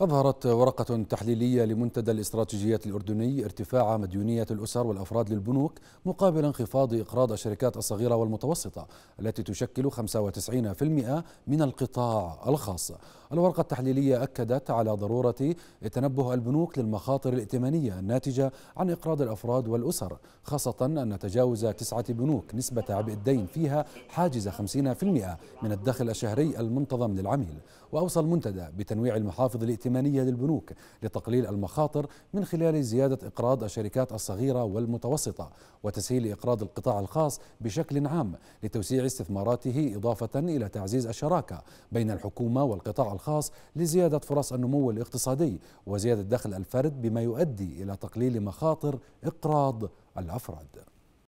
أظهرت ورقة تحليلية لمنتدى الاستراتيجيات الأردني ارتفاع مديونية الأسر والأفراد للبنوك مقابل انخفاض إقراض الشركات الصغيرة والمتوسطة التي تشكل 95% من القطاع الخاص الورقة التحليلية أكدت على ضرورة تنبه البنوك للمخاطر الائتمانية الناتجة عن إقراض الأفراد والأسر خاصة أن تجاوز تسعة بنوك نسبة عبء الدين فيها حاجز 50% من الدخل الشهري المنتظم للعميل وأوصى المنتدى بتنويع المحافظ الائتمانية الائتمانية للبنوك لتقليل المخاطر من خلال زيادة إقراض الشركات الصغيرة والمتوسطة وتسهيل إقراض القطاع الخاص بشكل عام لتوسيع استثماراته إضافة إلى تعزيز الشراكة بين الحكومة والقطاع الخاص لزيادة فرص النمو الاقتصادي وزيادة دخل الفرد بما يؤدي إلى تقليل مخاطر إقراض الأفراد